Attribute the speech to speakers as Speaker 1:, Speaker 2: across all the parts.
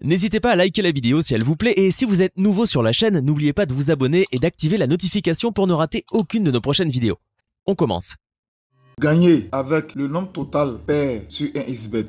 Speaker 1: N'hésitez pas à liker la vidéo si elle vous plaît et si vous êtes nouveau sur la chaîne, n'oubliez pas de vous abonner et d'activer la notification pour ne rater aucune de nos prochaines vidéos. On commence. Gagner avec le nombre total pair sur un XBet.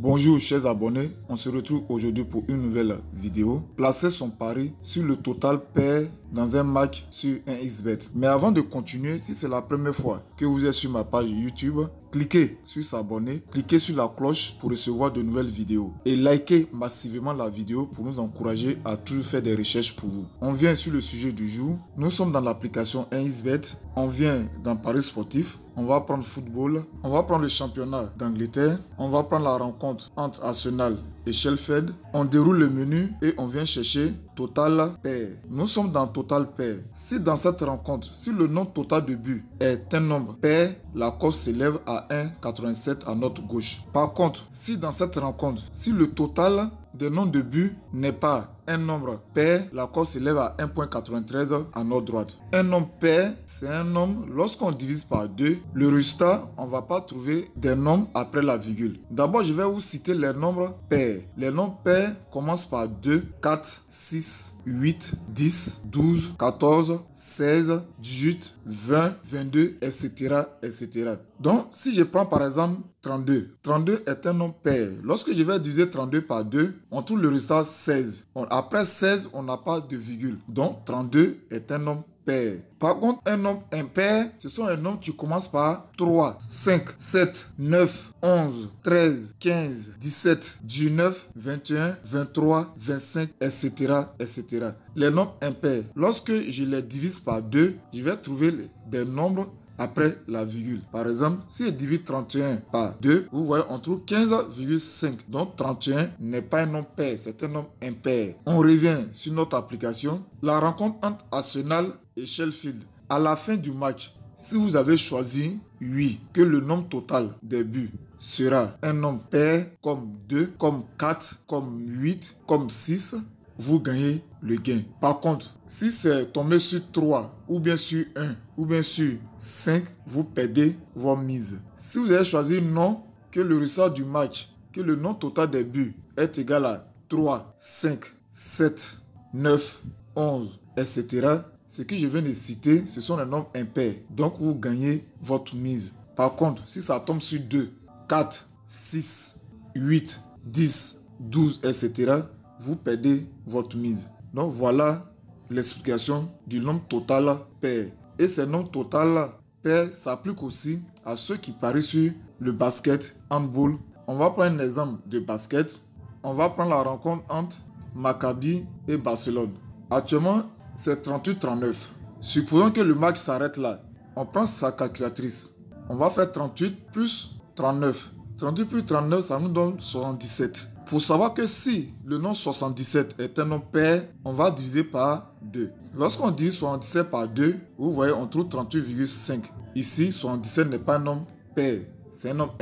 Speaker 1: Bonjour chers abonnés, on se retrouve aujourd'hui pour une nouvelle vidéo. Placez son pari sur le total pair dans un Mac sur un XBet. Mais avant de continuer, si c'est la première fois que vous êtes sur ma page YouTube, cliquez sur s'abonner, cliquez sur la cloche pour recevoir de nouvelles vidéos et likez massivement la vidéo pour nous encourager à toujours faire des recherches pour vous. On vient sur le sujet du jour. Nous sommes dans l'application 1xBet. On vient dans Paris sportif. On va prendre football. On va prendre le championnat d'Angleterre. On va prendre la rencontre entre Arsenal et Sheffield. On déroule le menu et on vient chercher Total pair. Nous sommes dans Total pair. Si dans cette rencontre, si le nombre total de buts est un nombre pair, la course s'élève à 1,87 à notre gauche. Par contre, si dans cette rencontre, si le total de nombre de but n'est pas un nombre pair, l'accord s'élève à 1.93 à notre droite. Un nombre pair, c'est un nombre, lorsqu'on divise par 2, le résultat, on ne va pas trouver des nombres après la virgule. D'abord, je vais vous citer les nombres pairs. Les nombres pairs commencent par 2, 4, 6, 8, 10, 12, 14, 16, 18, 20, 22, etc. etc. Donc, si je prends par exemple 32, 32 est un nombre pair. Lorsque je vais diviser 32 par 2, on trouve le résultat 16. après 16, on n'a pas de virgule. Donc, 32 est un nombre pair. Par contre, un nombre impair, ce sont un nombre qui commence par 3, 5, 7, 9, 11, 13, 15, 17, 19, 21, 23, 25, etc. etc. Les nombres impairs, lorsque je les divise par 2, je vais trouver des nombres après la virgule. Par exemple, si je divise 31 par 2, vous voyez, on trouve 15,5. Donc 31 n'est pas un nombre pair, c'est un nombre impair. On revient sur notre application. La rencontre entre Arsenal et Sheffield. À la fin du match, si vous avez choisi 8, que le nombre total des buts sera un nombre pair comme 2, comme 4, comme 8, comme 6, vous gagnez le gain. Par contre, si c'est tombé sur 3 ou bien sur 1 ou bien sur 5, vous perdez vos mises. Si vous avez choisi non, que le résultat du match, que le nom total des buts est égal à 3, 5, 7, 9, 11, etc. Ce que je viens de citer, ce sont les nombres impairs. Donc, vous gagnez votre mise. Par contre, si ça tombe sur 2, 4, 6, 8, 10, 12, etc., vous perdez votre mise. Donc voilà l'explication du nombre total pair. Et ce nombre total pair s'applique aussi à ceux qui parient sur le basket, handball. On va prendre un exemple de basket. On va prendre la rencontre entre Maccabi et Barcelone. Actuellement, c'est 38-39. Supposons que le match s'arrête là. On prend sa calculatrice. On va faire 38 plus 39. 38 plus 39, ça nous donne 77. Pour savoir que si le nom 77 est un nombre pair, on va diviser par 2. Lorsqu'on dit 77 par 2, vous voyez, on trouve 38,5. Ici, 77 n'est pas un nom pair, c'est un nombre